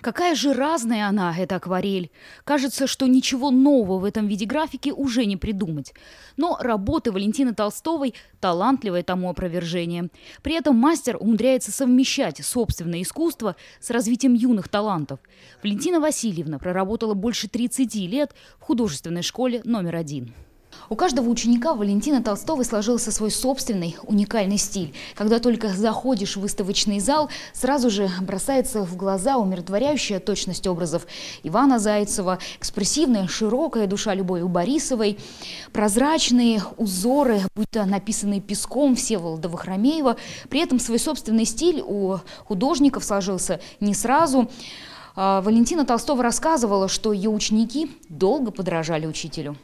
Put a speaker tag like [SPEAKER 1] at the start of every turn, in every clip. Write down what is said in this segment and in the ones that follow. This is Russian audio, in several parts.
[SPEAKER 1] Какая же разная она, эта акварель. Кажется, что ничего нового в этом виде графики уже не придумать. Но работы Валентины Толстовой – талантливое тому опровержение. При этом мастер умудряется совмещать собственное искусство с развитием юных талантов. Валентина Васильевна проработала больше 30 лет в художественной школе номер один. У каждого ученика Валентина Толстого сложился свой собственный уникальный стиль. Когда только заходишь в выставочный зал, сразу же бросается в глаза умиротворяющая точность образов Ивана Зайцева, экспрессивная, широкая душа Любови Борисовой, прозрачные узоры, будто написанные песком Всеволода Вахромеева. При этом свой собственный стиль у художников сложился не сразу. А, Валентина Толстого рассказывала, что ее ученики долго подражали учителю.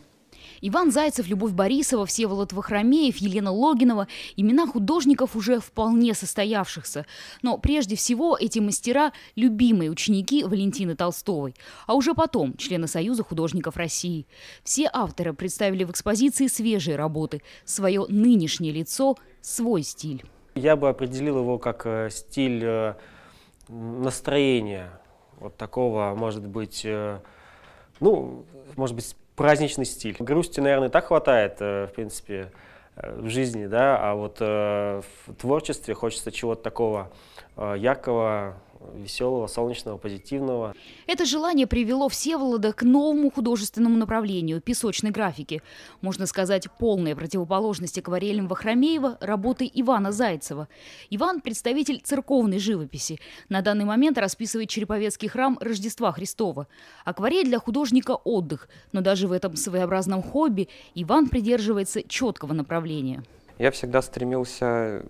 [SPEAKER 1] Иван Зайцев, Любовь Борисова, Всеволод Вахромеев, Елена Логинова – имена художников уже вполне состоявшихся. Но прежде всего эти мастера – любимые ученики Валентины Толстовой, а уже потом – члены Союза художников России. Все авторы представили в экспозиции свежие работы, свое нынешнее лицо, свой стиль.
[SPEAKER 2] Я бы определил его как э, стиль э, настроения, вот такого, может быть, э, ну, может быть, праздничный стиль. Грусти, наверное, так хватает, э, в принципе, э, в жизни, да, а вот э, в творчестве хочется чего-то такого яркого, веселого, солнечного, позитивного.
[SPEAKER 1] Это желание привело Всеволода к новому художественному направлению – песочной графики. Можно сказать, полная противоположность акварелям Вахромеева работы Ивана Зайцева. Иван – представитель церковной живописи. На данный момент расписывает Череповецкий храм Рождества Христова. Акварель для художника – отдых. Но даже в этом своеобразном хобби Иван придерживается четкого направления.
[SPEAKER 3] Я всегда стремился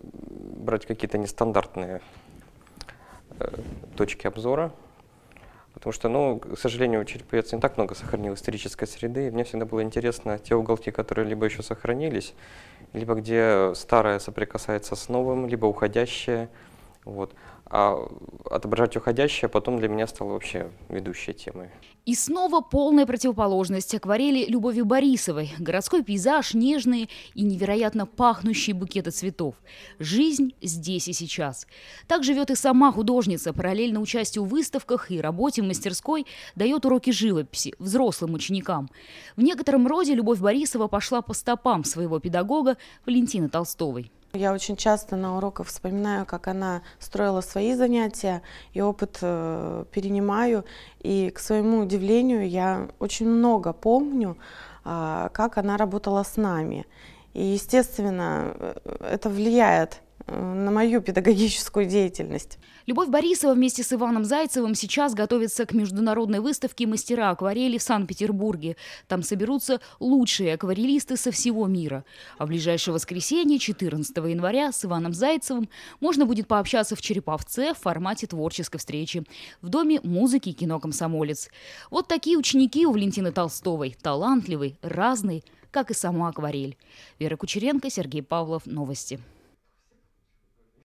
[SPEAKER 3] брать какие-то нестандартные точки обзора, потому что, ну, к сожалению, у череповец не так много сохранил исторической среды, и мне всегда было интересно те уголки, которые либо еще сохранились, либо где старое соприкасается с новым, либо уходящее. Вот а отображать уходящее а потом для меня стало вообще ведущей темой.
[SPEAKER 1] И снова полная противоположность акварели Любови Борисовой. Городской пейзаж, нежные и невероятно пахнущие букеты цветов. Жизнь здесь и сейчас. Так живет и сама художница. Параллельно участию в выставках и работе в мастерской дает уроки живописи взрослым ученикам. В некотором роде Любовь Борисова пошла по стопам своего педагога Валентина Толстовой. Я очень часто на уроках вспоминаю, как она строила свои занятия, и опыт э,
[SPEAKER 3] перенимаю. И к своему удивлению, я очень много помню, э, как она работала с нами. И, естественно, э, это влияет на мою педагогическую деятельность.
[SPEAKER 1] Любовь Борисова вместе с Иваном Зайцевым сейчас готовится к международной выставке «Мастера акварели» в Санкт-Петербурге. Там соберутся лучшие акварелисты со всего мира. А в ближайшее воскресенье, 14 января, с Иваном Зайцевым можно будет пообщаться в Череповце в формате творческой встречи в Доме музыки и кино «Комсомолец». Вот такие ученики у Валентины Толстовой. Талантливый, разный, как и сама акварель. Вера Кучеренко, Сергей Павлов. Новости.